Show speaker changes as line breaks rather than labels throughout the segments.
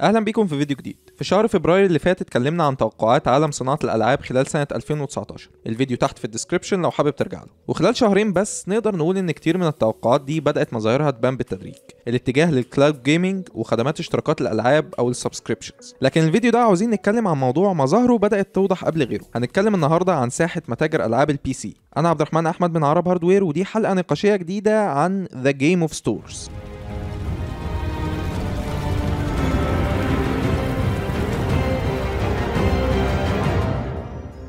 اهلا بيكم في فيديو جديد في شهر فبراير اللي فات اتكلمنا عن توقعات عالم صناعه الالعاب خلال سنه 2019 الفيديو تحت في الديسكربشن لو حابب ترجع له وخلال شهرين بس نقدر نقول ان كتير من التوقعات دي بدات مظاهرها تبان بالتدريج الاتجاه للكلاود جيمنج وخدمات اشتراكات الالعاب او السبسكريبشنز لكن الفيديو ده عاوزين نتكلم عن موضوع مظاهره بدات توضح قبل غيره هنتكلم النهارده عن ساحه متاجر العاب البي سي انا عبد الرحمن احمد من عرب هاردوير ودي حلقه نقاشيه جديده عن ذا جيم اوف ستورز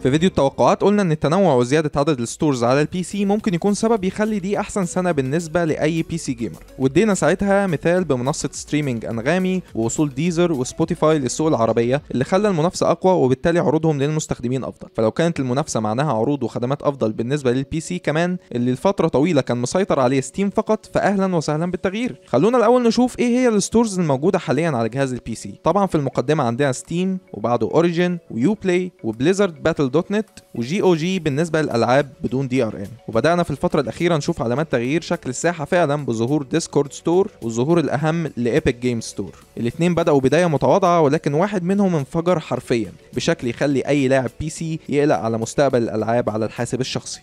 في فيديو التوقعات قلنا ان التنوع وزياده عدد الستورز على البي سي ممكن يكون سبب يخلي دي احسن سنه بالنسبه لاي بي سي جيمر وادينا ساعتها مثال بمنصه ستريمينج انغامي ووصول ديزر وسبوتيفاي للسوق العربيه اللي خلى المنافسه اقوى وبالتالي عروضهم للمستخدمين افضل فلو كانت المنافسه معناها عروض وخدمات افضل بالنسبه للبي سي كمان اللي لفتره طويله كان مسيطر عليه ستيم فقط فاهلا وسهلا بالتغيير خلونا الاول نشوف ايه هي الستورز الموجوده حاليا على جهاز البي سي طبعا في المقدمه عندنا ستيم وبعده اوريجن ويو بلاي وبليزرد باتل دوت نت وجي او جي بالنسبه للالعاب بدون دي ار ام وبدانا في الفتره الاخيره نشوف علامات تغيير شكل الساحه فعلا بظهور ديسكورد ستور والظهور الاهم لايبك جيم ستور الاثنين بداوا بدايه متواضعه ولكن واحد منهم انفجر حرفيا بشكل يخلي اي لاعب بي سي يقلق على مستقبل الالعاب على الحاسب الشخصي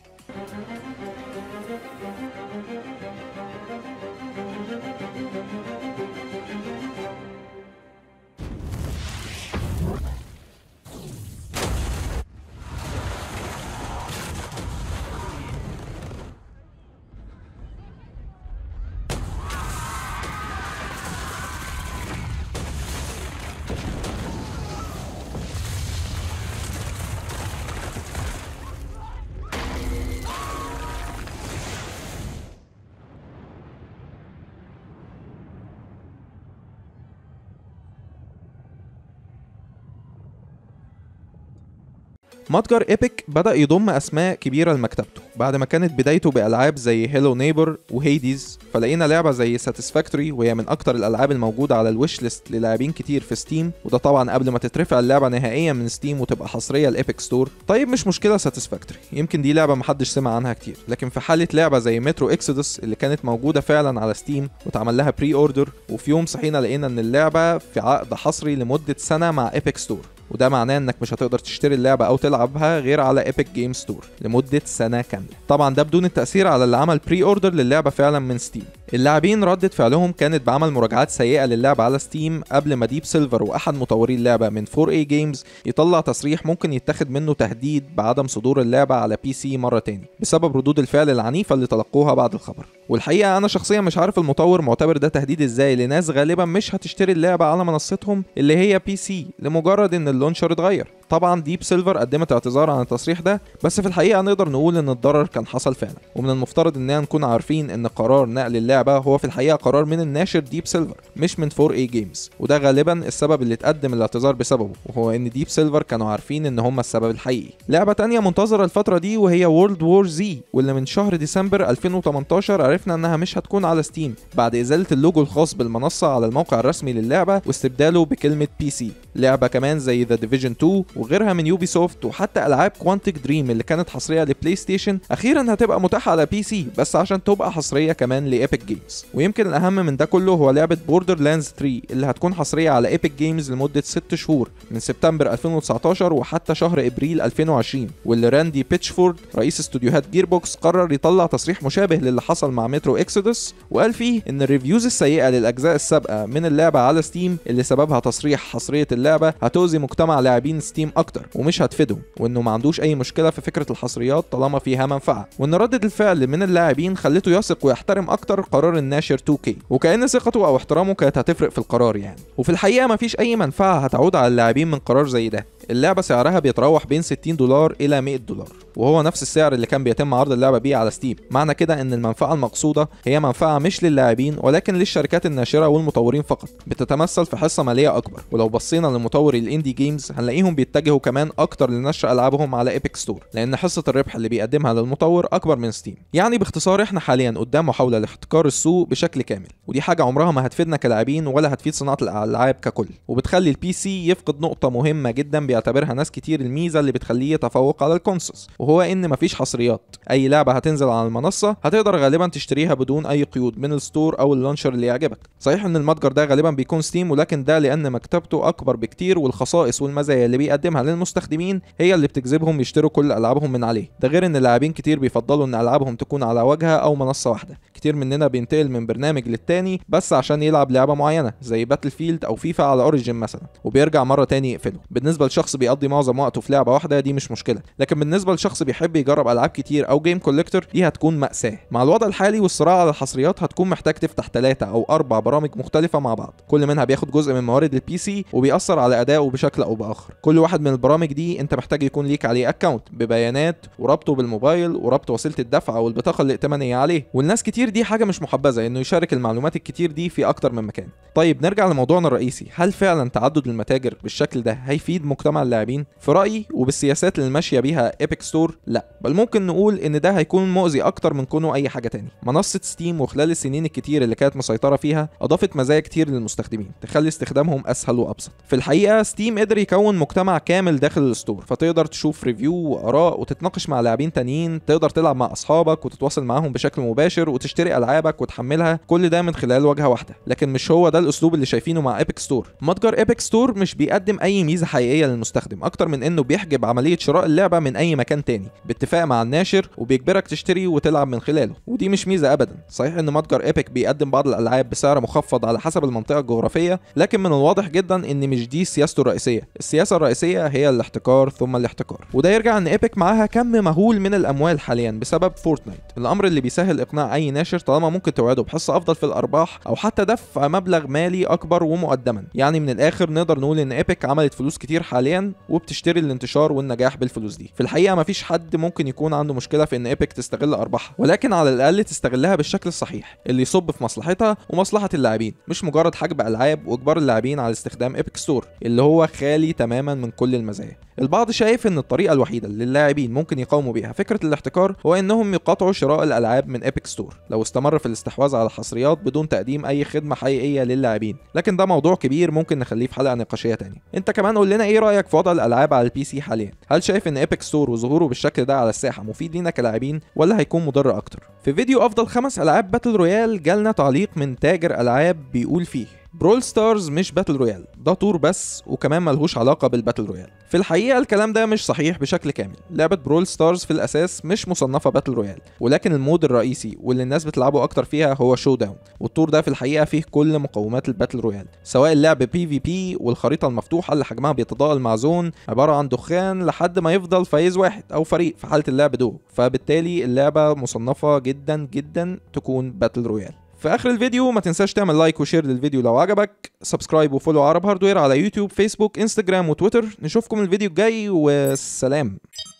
متجر ايبك بدأ يضم أسماء كبيرة لمكتبته بعد ما كانت بدايته بألعاب زي هيلو نيبر وهيديز فلقينا لعبة زي ساتسفاكتوري وهي من أكتر الألعاب الموجودة على الويش ليست للاعبين كتير في ستيم وده طبعا قبل ما تترفع اللعبة نهائيا من ستيم وتبقى حصرية لإيبك ستور طيب مش مشكلة ساتسفاكتوري يمكن دي لعبة محدش سمع عنها كتير لكن في حالة لعبة زي مترو اكسيدس اللي كانت موجودة فعلا على ستيم واتعمل لها بري اوردر وفي يوم صحينا لقينا إن اللعبة في عقد حصري لمدة سنة مع إيبك ستور وده معناه انك مش هتقدر تشتري اللعبه او تلعبها غير على ايبك جيم ستور لمده سنه كامله طبعا ده بدون التاثير على اللي عمل بري اوردر للعبه فعلا من ستيم اللاعبين ردة فعلهم كانت بعمل مراجعات سيئة للعبة على ستيم قبل ما ديب سيلفر وأحد مطوري اللعبة من 4A Games يطلع تصريح ممكن يتخذ منه تهديد بعدم صدور اللعبة على بي سي مرة تاني بسبب ردود الفعل العنيفة اللي تلقوها بعد الخبر والحقيقة أنا شخصيا مش عارف المطور معتبر ده تهديد إزاي لناس غالبا مش هتشتري اللعبة على منصتهم اللي هي بي سي لمجرد إن اللونشر اتغير طبعا ديب سيلفر قدمت اعتذار عن التصريح ده بس في الحقيقه نقدر نقول ان الضرر كان حصل فعلا ومن المفترض اننا نكون عارفين ان قرار نقل اللعبه هو في الحقيقه قرار من الناشر ديب سيلفر مش من 4 اي جيمز وده غالبا السبب اللي اتقدم الاعتذار بسببه وهو ان ديب سيلفر كانوا عارفين ان هم السبب الحقيقي لعبه تانية منتظره الفتره دي وهي وورلد وور زي واللي من شهر ديسمبر 2018 عرفنا انها مش هتكون على ستيم بعد ازاله اللوجو الخاص بالمنصه على الموقع الرسمي للعبه واستبداله بكلمه بي سي لعبه كمان زي ذا ديفيجن 2 وغيرها من يوبي سوفت وحتى العاب كوانتيك دريم اللي كانت حصريه لبلاي ستيشن اخيرا هتبقى متاحه على بي سي بس عشان تبقى حصريه كمان لايبك جيمز ويمكن الاهم من ده كله هو لعبه بوردر لاندز 3 اللي هتكون حصريه على ايبك جيمز لمده 6 شهور من سبتمبر 2019 وحتى شهر ابريل 2020 واللي راندي بيتشفورد رئيس استوديوهات جير بوكس قرر يطلع تصريح مشابه للي حصل مع مترو اكسودس وقال فيه ان الريفيوز السيئه للاجزاء السابقه من اللعبه على ستيم اللي سببها تصريح حصريه اللعبه هتؤذي مجتمع لاعبين ستيم التقديم اكتر ومش هتفيدهم وانه ما عندوش اي مشكله في فكره الحصريات طالما فيها منفعه وان ردة الفعل من اللاعبين خلته يثق ويحترم اكتر قرار الناشر 2K وكأن ثقته او احترامه كانت هتفرق في القرار يعني وفي الحقيقه مفيش اي منفعه هتعود على اللاعبين من قرار زي ده اللعبة سعرها بيتراوح بين 60 دولار إلى 100 دولار وهو نفس السعر اللي كان بيتم عرض اللعبة بيه على ستيم معنى كده ان المنفعة المقصودة هي منفعة مش للاعبين ولكن للشركات الناشرة والمطورين فقط بتتمثل في حصة مالية أكبر ولو بصينا لمطوري الاندي جيمز هنلاقيهم بيتجهوا كمان أكتر لنشر ألعابهم على ايبك ستور لأن حصة الربح اللي بيقدمها للمطور أكبر من ستيم يعني باختصار احنا حاليا قدام محاولة لاحتكار السوق بشكل كامل ودي حاجة عمرها ما هتفيدنا كلاعبين ولا هتفيد صناعة الألعاب ككل وبتخلي البي سي يفقد نقطة مهمة جدا بيعتبرها ناس كتير الميزه اللي بتخليه يتفوق على الكونسوس وهو ان مفيش حصريات اي لعبه هتنزل على المنصه هتقدر غالبا تشتريها بدون اي قيود من الستور او اللانشر اللي يعجبك صحيح ان المتجر ده غالبا بيكون ستيم ولكن ده لان مكتبته اكبر بكتير والخصائص والمزايا اللي بيقدمها للمستخدمين هي اللي بتجذبهم يشتروا كل العابهم من عليه ده غير ان لاعبين كتير بيفضلوا ان العابهم تكون على واجهه او منصه واحده كتير مننا بينتقل من برنامج للتاني بس عشان يلعب لعبه معينه زي باتل فيلد او فيفا على اوريجين مثلا وبيرجع مره تاني يقفله بالنسبه لشخص بيقضي معظم وقته في لعبه واحده دي مش مشكله لكن بالنسبه لشخص بيحب يجرب العاب كتير او جيم كوليكتور دي هتكون ماساه مع الوضع الحالي والصراع على الحصريات هتكون محتاج تفتح ثلاثه او اربع برامج مختلفه مع بعض كل منها بياخد جزء من موارد البي سي وبيأثر على ادائه بشكل او باخر كل واحد من البرامج دي انت محتاج يكون ليك عليه اكونت ببيانات وربطه بالموبايل وربط وسيله الدفع البطاقة الائتمانيه عليه والناس كتير دي حاجه مش محبذه انه يشارك المعلومات الكتير دي في اكتر من مكان طيب نرجع لموضوعنا الرئيسي هل فعلا تعدد المتاجر بالشكل ده هيفيد مجتمع اللاعبين في رايي وبالسياسات اللي ماشيه بيها ايبك ستور لا بل ممكن نقول ان ده هيكون مؤذي اكتر من كونه اي حاجه تاني منصه ستيم وخلال السنين الكتير اللي كانت مسيطره فيها اضافت مزايا كتير للمستخدمين تخلي استخدامهم اسهل وابسط في الحقيقه ستيم قدر يكون مجتمع كامل داخل الستور فتقدر تشوف ريفيو واراء وتتناقش مع لاعبين تانيين تقدر تلعب مع اصحابك وتتواصل معاهم بشكل مباشر وتشتري تشتري العابك وتحملها كل ده من خلال واجهه واحده لكن مش هو ده الاسلوب اللي شايفينه مع ايبك ستور متجر ايبك ستور مش بيقدم اي ميزه حقيقيه للمستخدم اكتر من انه بيحجب عمليه شراء اللعبه من اي مكان تاني باتفاق مع الناشر وبيجبرك تشتري وتلعب من خلاله ودي مش ميزه ابدا صحيح ان متجر ايبك بيقدم بعض الالعاب بسعر مخفض على حسب المنطقه الجغرافيه لكن من الواضح جدا ان مش دي سياسته الرئيسيه السياسه الرئيسيه هي الاحتكار ثم الاحتكار وده يرجع ان ايبك معاها كم مهول من الاموال حاليا بسبب فورتنايت الامر اللي بيسهل اقناع اي ناشر الناشر طالما ممكن توعده بحصه افضل في الارباح او حتى دفع مبلغ مالي اكبر ومقدما يعني من الاخر نقدر نقول ان ايبك عملت فلوس كتير حاليا وبتشتري الانتشار والنجاح بالفلوس دي في الحقيقه مفيش حد ممكن يكون عنده مشكله في ان ايبك تستغل ارباحها ولكن على الاقل تستغلها بالشكل الصحيح اللي يصب في مصلحتها ومصلحه اللاعبين مش مجرد حجب العاب واجبار اللاعبين على استخدام ايبك ستور اللي هو خالي تماما من كل المزايا البعض شايف ان الطريقه الوحيده اللي اللاعبين ممكن يقاوموا بيها فكره الاحتكار هو انهم يقاطعوا شراء الالعاب من ايبك ستور لو استمر في الاستحواذ على الحصريات بدون تقديم اي خدمه حقيقيه للاعبين لكن ده موضوع كبير ممكن نخليه في حلقه نقاشيه تانية انت كمان قول لنا ايه رايك في وضع الالعاب على البي سي حاليا هل شايف ان ايبك ستور وظهوره بالشكل ده على الساحه مفيد لينا كلاعبين ولا هيكون مضر اكتر في فيديو افضل خمس العاب باتل رويال جالنا تعليق من تاجر العاب بيقول فيه برول ستارز مش باتل رويال ده طور بس وكمان ملهوش علاقة بالباتل رويال في الحقيقة الكلام ده مش صحيح بشكل كامل لعبة برول ستارز في الأساس مش مصنفة باتل رويال ولكن المود الرئيسي واللي الناس بتلعبه أكتر فيها هو شو داون والطور ده في الحقيقة فيه كل مقومات الباتل رويال سواء اللعب بي في بي والخريطة المفتوحة اللي حجمها بيتضاءل مع زون عبارة عن دخان لحد ما يفضل فايز واحد أو فريق في حالة اللعب دو فبالتالي اللعبة مصنفة جدا جدا تكون باتل رويال في اخر الفيديو ما تنساش تعمل لايك وشير للفيديو لو عجبك سبسكرايب وفولو عرب هاردوير على يوتيوب فيسبوك انستجرام وتويتر نشوفكم الفيديو الجاي والسلام